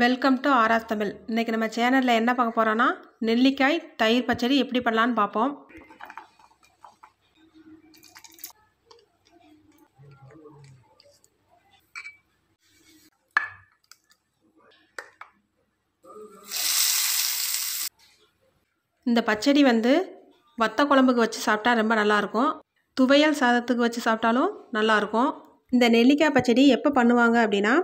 welcome to ஆராஸ் Tamil இன்றைக்கி நம்ம சேனலில் என்ன பார்க்க போகிறோன்னா நெல்லிக்காய் தயிர் பச்சடி எப்படி பண்ணலான்னு பார்ப்போம் இந்த பச்சடி வந்து வத்த குழம்புக்கு வச்சு சாப்பிட்டா ரொம்ப நல்லாயிருக்கும் துவையல் சாதத்துக்கு வச்சு சாப்பிட்டாலும் நல்லாயிருக்கும் இந்த நெல்லிக்காய் பச்சடி எப்போ பண்ணுவாங்க அப்படின்னா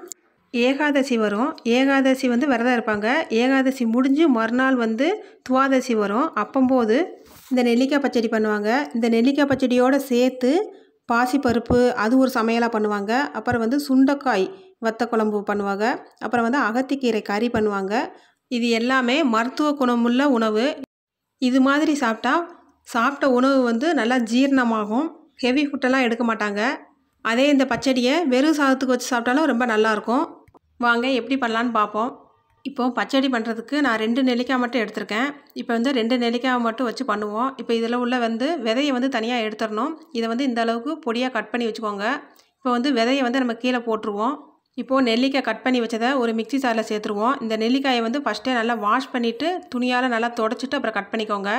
ஏகாதசி வரும் ஏகாதசி வந்து விரதம் இருப்பாங்க ஏகாதசி முடிஞ்சு மறுநாள் வந்து துவாதசி வரும் அப்பம்போது இந்த நெல்லிக்காய் பச்சடி பண்ணுவாங்க இந்த நெல்லிக்காய் பச்சடியோடு சேர்த்து பாசிப்பருப்பு அது ஒரு சமையலாக பண்ணுவாங்க அப்புறம் வந்து சுண்டைக்காய் வத்த குழம்பு பண்ணுவாங்க அப்புறம் வந்து அகத்திக்கீரை கறி பண்ணுவாங்க இது எல்லாமே மருத்துவ குணமுள்ள உணவு இது மாதிரி சாப்பிட்டா சாப்பிட்ட உணவு வந்து நல்லா ஜீரணமாகும் ஹெவி ஃபுட்டெல்லாம் எடுக்க மாட்டாங்க அதே இந்த பச்சடியை வெறும் சாதத்துக்கு வச்சு சாப்பிட்டாலும் ரொம்ப நல்லாயிருக்கும் வாங்க எப்படி பண்ணலான்னு பார்ப்போம் இப்போது பச்சடி பண்ணுறதுக்கு நான் ரெண்டு நெல்லிக்காய் மட்டும் எடுத்திருக்கேன் இப்போ வந்து ரெண்டு நெல்லிக்காய் மட்டும் வச்சு பண்ணுவோம் இப்போ இதில் உள்ள வந்து விதையை வந்து தனியாக எடுத்துடணும் இதை வந்து இந்த அளவுக்கு பொடியாக கட் பண்ணி வச்சுக்கோங்க இப்போ வந்து விதையை வந்து நம்ம கீழே போட்டுருவோம் இப்போது நெல்லிக்காய் கட் பண்ணி வச்சதை ஒரு மிக்சி சாரில் சேர்த்துருவோம் இந்த நெல்லிக்காயை வந்து ஃபஸ்ட்டே நல்லா வாஷ் பண்ணிவிட்டு துணியால் நல்லா தொடச்சிட்டு அப்புறம் கட் பண்ணிக்கோங்க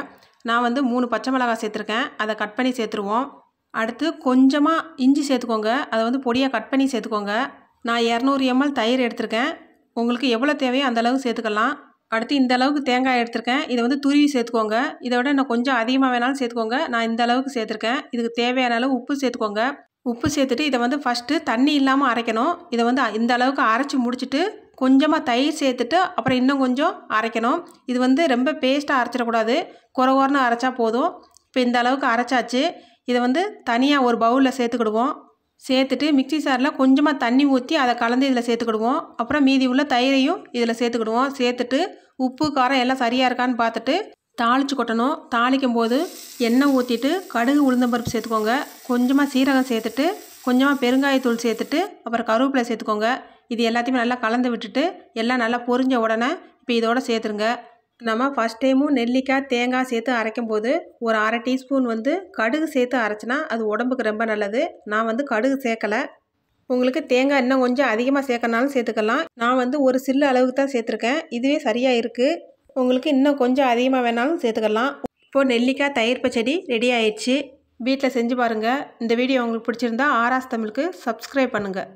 நான் வந்து மூணு பச்சை மிளகாய் சேர்த்துருக்கேன் அதை கட் பண்ணி சேர்த்துருவோம் அடுத்து கொஞ்சமாக இஞ்சி சேர்த்துக்கோங்க அதை வந்து பொடியாக கட் பண்ணி சேர்த்துக்கோங்க நான் இரநூறு எம்எல் தயிர் எடுத்திருக்கேன் உங்களுக்கு எவ்வளோ தேவையோ அளவுக்கு சேர்த்துக்கலாம் அடுத்து இந்த அளவுக்கு தேங்காய் எடுத்திருக்கேன் இதை வந்து துருவி சேர்த்துக்கோங்க இதை விட நான் கொஞ்சம் அதிகமாக வேணாலும் சேர்த்துக்கோங்க நான் இந்த அளவுக்கு சேர்த்துருக்கேன் இதுக்கு தேவையான அளவு உப்பு சேர்த்துக்கோங்க உப்பு சேர்த்துட்டு இதை வந்து ஃபஸ்ட்டு தண்ணி இல்லாமல் அரைக்கணும் இதை வந்து இந்த அளவுக்கு அரைச்சி முடிச்சுட்டு கொஞ்சமாக தயிர் சேர்த்துட்டு அப்புறம் இன்னும் கொஞ்சம் அரைக்கணும் இது வந்து ரொம்ப பேஸ்ட்டாக அரைச்சிடக்கூடாது குறை குறைன்னு அரைச்சா போதும் இப்போ இந்த அளவுக்கு அரைச்சாச்சு இதை வந்து தனியாக ஒரு பவுலில் சேர்த்துக்கிடுவோம் சேர்த்துட்டு மிக்சி சாரில் கொஞ்சமாக தண்ணி ஊற்றி அதை கலந்து இதில் சேர்த்துக்கிடுவோம் அப்புறம் மீதி உள்ள தயிரையும் இதில் சேர்த்துக்கிடுவோம் சேர்த்துட்டு உப்பு காரம் எல்லாம் சரியாக இருக்கான்னு பார்த்துட்டு தாளித்து கொட்டணும் தாளிக்கும் போது எண்ணெய் ஊற்றிட்டு கடுகு உளுந்தம்பருப்பு சேர்த்துக்கோங்க கொஞ்சமாக சீரகம் சேர்த்துட்டு கொஞ்சமாக பெருங்காயத்தூள் சேர்த்துட்டு அப்புறம் கருவேப்பிலை சேர்த்துக்கோங்க இது எல்லாத்தையுமே நல்லா கலந்து விட்டுட்டு எல்லாம் நல்லா பொரிஞ்ச உடனே இப்போ இதோடு சேர்த்துருங்க நம்ம ஃபஸ்ட் டைமும் நெல்லிக்காய் தேங்காய் சேர்த்து அரைக்கும் போது ஒரு அரை டீஸ்பூன் வந்து கடுகு சேர்த்து அரைச்சினா அது உடம்புக்கு ரொம்ப நல்லது நான் வந்து கடுகு சேர்க்கலை உங்களுக்கு தேங்காய் இன்னும் கொஞ்சம் அதிகமாக சேர்க்கறனாலும் சேர்த்துக்கலாம் நான் வந்து ஒரு சில்லு அளவுக்கு தான் சேர்த்துருக்கேன் இதுவே சரியாக இருக்குது உங்களுக்கு இன்னும் கொஞ்சம் அதிகமாக வேணாலும் சேர்த்துக்கலாம் இப்போது நெல்லிக்காய் தயிர் பச்சடி ரெடி ஆயிடுச்சு வீட்டில் செஞ்சு பாருங்கள் இந்த வீடியோ உங்களுக்கு பிடிச்சிருந்தா ஆராஸ் தமிழுக்கு சப்ஸ்கிரைப் பண்ணுங்கள்